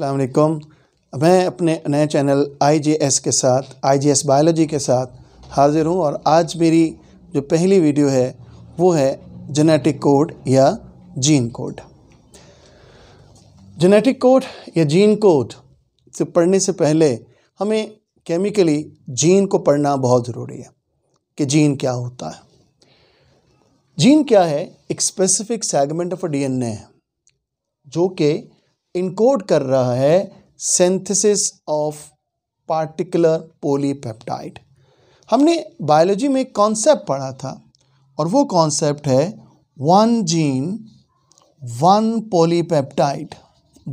अल्लाम मैं अपने नए चैनल आईजेएस के साथ आईजेएस बायोलॉजी के साथ हाज़िर हूँ और आज मेरी जो पहली वीडियो है वो है जेनेटिक कोड या जीन कोड जेनेटिक कोड या जीन कोड से पढ़ने से पहले हमें केमिकली जीन को पढ़ना बहुत ज़रूरी है कि जीन क्या होता है जीन क्या है एक स्पेसिफिक सेगमेंट ऑफ एन है जो कि इनकोड कर रहा है सेंथिस ऑफ पार्टिकुलर पोलीपेप्टाइड हमने बायोलॉजी में एक कॉन्सेप्ट पढ़ा था और वो कॉन्सेप्ट है one gene one polypeptide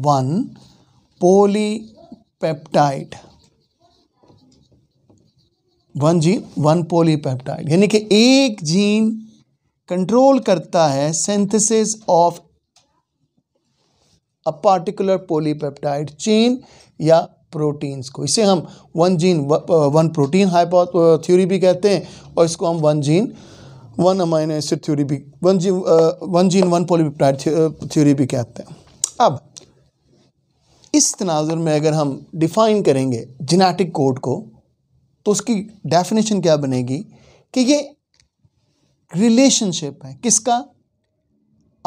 one polypeptide one gene one polypeptide यानी कि एक जीन कंट्रोल करता है synthesis of a particular polypeptide chain या प्रोटीन्स को इसे हम one gene one protein hypo theory भी कहते हैं और इसको हम one gene one amino acid theory भी one gene one gene one polypeptide theory भी कहते हैं अब इस तनाजर में अगर हम डिफ़ाइन करेंगे जेनेटिक कोड को तो उसकी डेफिनेशन क्या बनेगी कि ये रिलेशनशिप है किसका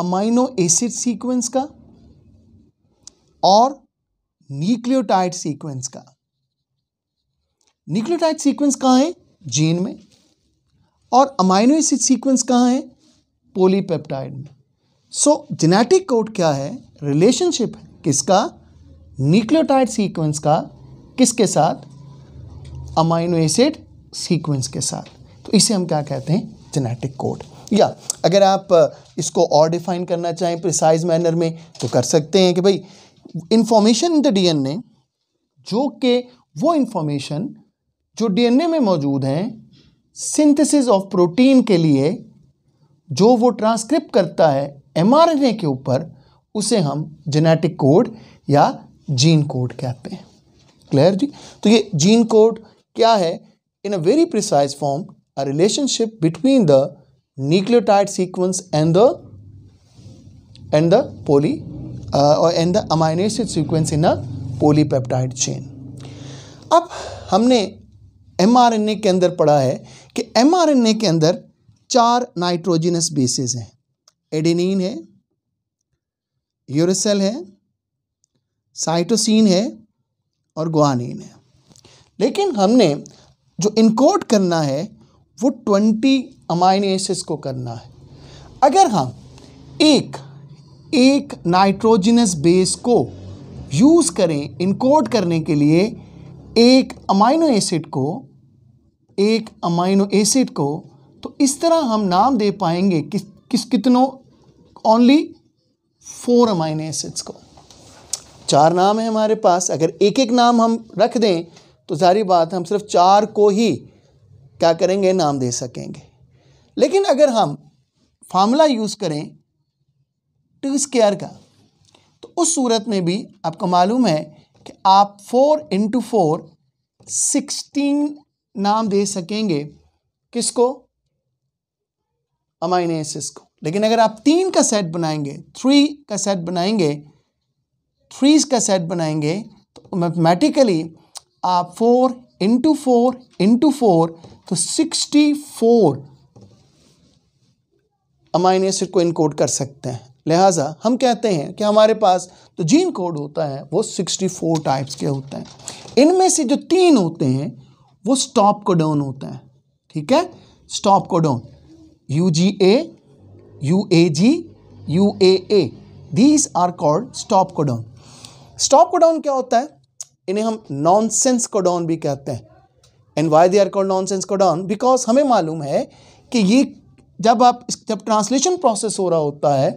अमाइनो एसिड सीक्वेंस का और न्यूक्लियोटाइड सीक्वेंस का न्यूक्लियोटाइड सीक्वेंस कहाँ है जीन में और अमाइनो एसिड सीक्वेंस कहाँ है पोलीपेप्टाइड में सो जेनेटिक कोड क्या है रिलेशनशिप है किसका न्यूक्लियोटाइड सीक्वेंस का किसके साथ अमाइनो एसिड सीक्वेंस के साथ तो इसे हम क्या कहते हैं जेनेटिक कोड या अगर आप इसको और डिफाइन करना चाहें प्रिसाइज मैनर में तो कर सकते हैं कि भाई इंफॉर्मेशन इन द डीएनए जो कि वो इंफॉर्मेशन जो डीएनए में मौजूद हैं सिंथेसिस ऑफ प्रोटीन के लिए जो वो ट्रांसक्रिप्ट करता है एमआरएनए के ऊपर उसे हम जेनेटिक कोड या जीन कोड कहते हैं क्लियर जी तो ये जीन कोड क्या है in a very precise form a relationship between the nucleotide sequence and the and the poly uh, or in the amino acid sequence in a polypeptide chain. अब हमने M के अंदर पढ़ा है कि एम के अंदर चार नाइट्रोजिनस बेसेस हैं एडेनिन है यूरोसेल है साइटोसिन है और गुआनिन है लेकिन हमने जो इनकोड करना है वो ट्वेंटी अमाइनो एसिड्स को करना है अगर हम एक एक नाइट्रोजिनस बेस को यूज़ करें इनकोड करने के लिए एक अमाइनो एसिड को एक अमाइनो एसिड को तो इस तरह हम नाम दे पाएंगे किस किस कितनों ओनली फोर अमाइनो एसिड्स को चार नाम है हमारे पास अगर एक एक नाम हम रख दें तो सारी बात हम सिर्फ चार को ही क्या करेंगे नाम दे सकेंगे लेकिन अगर हम फार्मूला यूज़ करें टू स्केयर का तो उस सूरत में भी आपको मालूम है कि आप फोर इंटू फोर सिक्सटीन नाम दे सकेंगे किसको अमाइनेसिस को लेकिन अगर आप तीन का सेट बनाएंगे थ्री का सेट बनाएंगे थ्रीज का सेट बनाएंगे तो मैथमेटिकली आप four into four into four तो सिक्सटी फोर अमाइन को इनकोड कर सकते हैं लिहाजा हम कहते हैं कि हमारे पास तो जीन कोड होता है वो 64 टाइप्स के होते हैं इनमें से जो तीन होते हैं वो स्टॉप कोडोन होते हैं ठीक है stop codon U G A U A G U A A these are called stop codon stop codon क्या होता है इन्हें हम नॉनसेंस कोडोन भी कहते हैं and why they are called nonsense codon because हमें मालूम है कि ये जब आप जब ट्रांसलेशन प्रोसेस हो रहा होता है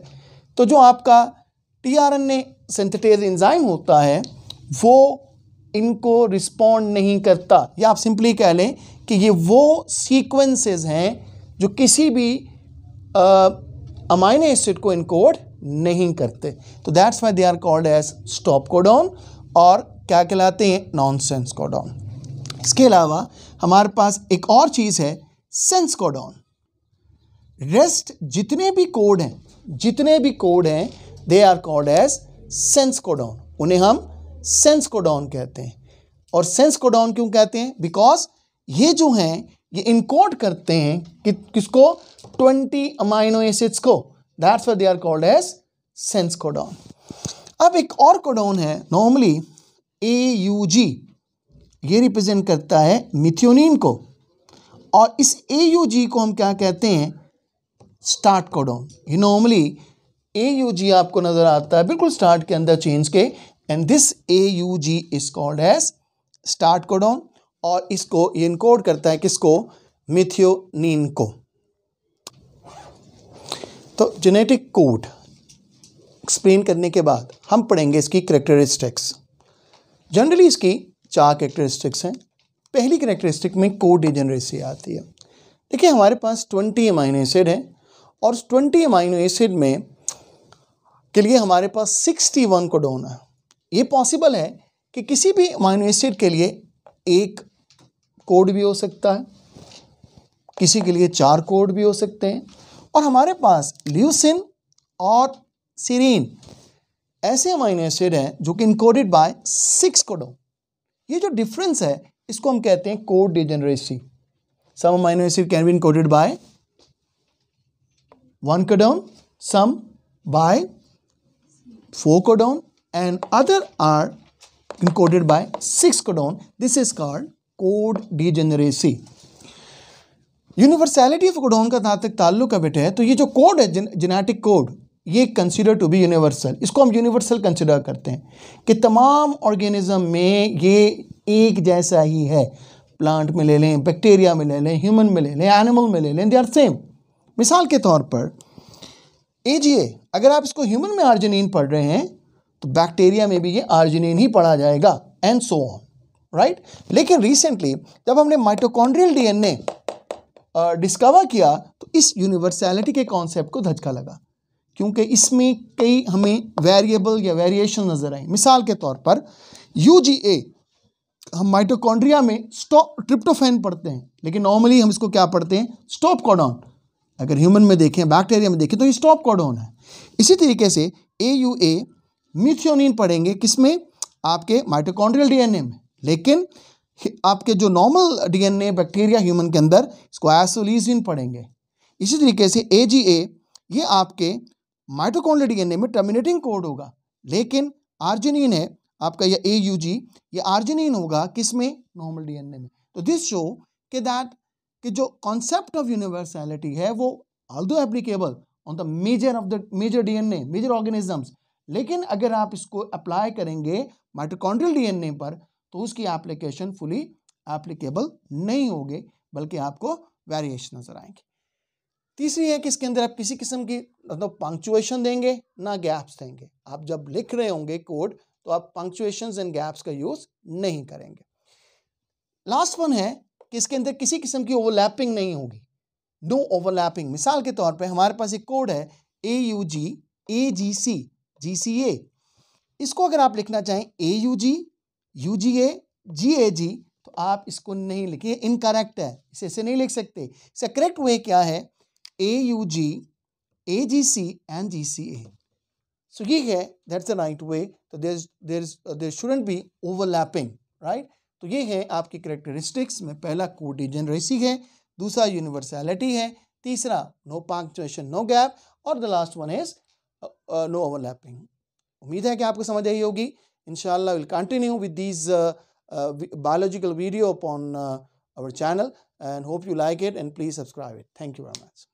तो जो आपका T R N A synthetase enzyme होता है वो इनको रिस्पॉन्ड नहीं करता या आप सिंपली कह लें कि ये वो सीक्वेंसेस हैं जो किसी भी अमाइनो एसिड को इनकोड नहीं करते तो that's why they are called as stop codon और क्या कहलाते हैं नॉन सेंस कोडाउन इसके अलावा हमारे पास एक और चीज़ है सेंस कोडाउन रेस्ट जितने भी कोड हैं जितने भी कोड हैं they are called as sense codon उन्हें हम सेंस कोडाउन कहते हैं और सेंस कोडाउन क्यों कहते हैं बिकॉज ये जो हैं ये इनकोड करते हैं कि किसको ट्वेंटी अमाइनो एसिड्स को that's why they are called as sense codon अब एक और कोडाउन है नॉर्मली ए यू जी ये रिप्रेजेंट करता है मिथ्योनिन को और इस ए यू जी को हम क्या कहते हैं स्टार्ट कोडोन ये नॉर्मली ए यू जी आपको नज़र आता है बिल्कुल स्टार्ट के अंदर चेंज के and this A U G is called as start codon और इसको ये इनकोड करता है किसको मिथियोनिन को तो जेनेटिक कोड एक्सप्लेन करने के बाद हम पढ़ेंगे इसकी करेक्टरिस्टिक्स जनरली इसकी चार करेक्टरिस्टिक्स हैं पहली करेक्टरिस्टिक में कोड डिजेनरेसी आती है देखिए हमारे पास ट्वेंटी अमाइन एसिड हैं और 20 ट्वेंटी अमाइनो एसिड में के लिए हमारे पास सिक्सटी वन कोडोन है ये पॉसिबल है कि किसी भी अमाइनो एसिड के लिए एक कोड भी हो सकता है किसी के लिए चार कोड भी हो सकते हैं और हमारे पास ल्यूसिन और सीरीन ऐसे अमाइनो एसिड हैं जो कि इनकोडेड बाय सिक्स कोडोन ये जो डिफरेंस है इसको हम कहते हैं code degeneracy some amino acid can be encoded by one codon, some by four codon and other are encoded by six codon. This is called code degeneracy. Universality of codon का जहाँ तक ताल्लुक है बेटे तो ये जो कोड है जेनेटिक कोड ये कंसिडर टू बी यूनिवर्सल इसको हम यूनिवर्सल कंसिडर करते हैं कि तमाम ऑर्गेनिज्म में ये एक जैसा ही है प्लांट में ले लें बैक्टीरिया में ले लें ह्यूमन में ले लें एनिमल में ले लें दे आर सेम मिसाल के तौर पर एजीए अगर आप इसको ह्यूमन में आर्जिनिन पढ़ रहे हैं तो बैक्टीरिया में भी ये आर्जिनिन ही पढ़ा जाएगा एंड सो ऑन राइट लेकिन रिसेंटली जब हमने माइटोकॉन्ड्रियल डीएनए डिस्कवर किया तो इस यूनिवर्सैलिटी के कॉन्सेप्ट को धचका लगा क्योंकि इसमें कई हमें वेरिएबल या वेरिएशन नज़र आए मिसाल के तौर पर यू हम माइटोकॉन्ड्रिया में स्टॉप ट्रिप्टोफेन पढ़ते हैं लेकिन नॉर्मली हम इसको क्या पढ़ते हैं स्टॉप कॉडॉन अगर ह्यूमन में देखें बैक्टीरिया में देखें तो ये स्टॉप कॉडोन है इसी तरीके से ए यू ए मिथियोनिन पढ़ेंगे किसमें आपके माइटोकॉन्ड्रियल डीएनए में लेकिन आपके जो नॉर्मल डीएनए बैक्टीरिया ह्यूमन के अंदर इसको एसोलीजिन पढ़ेंगे इसी तरीके से ए जी ए ये आपके माइटोकॉन्ड्रियल डीएनए में टर्मिनेटिंग कोड होगा लेकिन आर्जिनिन है आपका यह ए यू जी ये आर्जिनिन होगा किस में नॉर्मल डीएनए में तो दिस शो के दैट कि जो कॉन्सेप्ट ऑफ यूनिवर्सैलिटी है वो although applicable on the major of the major DNA major organisms लेकिन अगर आप इसको अप्लाई करेंगे माइटोकॉन्ड्रियल डीएनए पर तो उसकी एप्लीकेशन फुली एप्लीकेबल नहीं होगी बल्कि आपको वेरिएशन नजर आएंगे तीसरी है कि इसके अंदर आप किसी किस्म की मतलब पंक्चुएशन देंगे ना गैप्स देंगे आप जब लिख रहे होंगे कोड तो आप पंक्चुएशन एंड गैप्स का यूज़ नहीं करेंगे लास्ट वन है कि इसके अंदर किसी किस्म की ओवरलैपिंग नहीं होगी नो ओवरलैपिंग मिसाल के तौर पे हमारे पास एक कोड है ए यू जी ए जी सी जी सी ए इसको अगर आप लिखना चाहें ए यू जी यू जी ए जी ए जी तो आप इसको नहीं लिखिए इनकरेक्ट है इसे ऐसे नहीं लिख सकते इसका करेक्ट वे क्या है ए U G A ji C and जी सी ए सो ये है दैट्स अ राइट वे तो there there there shouldn't be overlapping right तो ये है आपकी करेक्टरिस्टिक्स में पहला को डिजेनरेसी है दूसरा यूनिवर्सैलिटी है तीसरा नो पांक्चुएशन नो गैप और the last one is no overlapping उम्मीद है कि आपको समझ आई होगी इनशाला will continue with these biological video upon our channel and hope you like it and please subscribe it thank you very much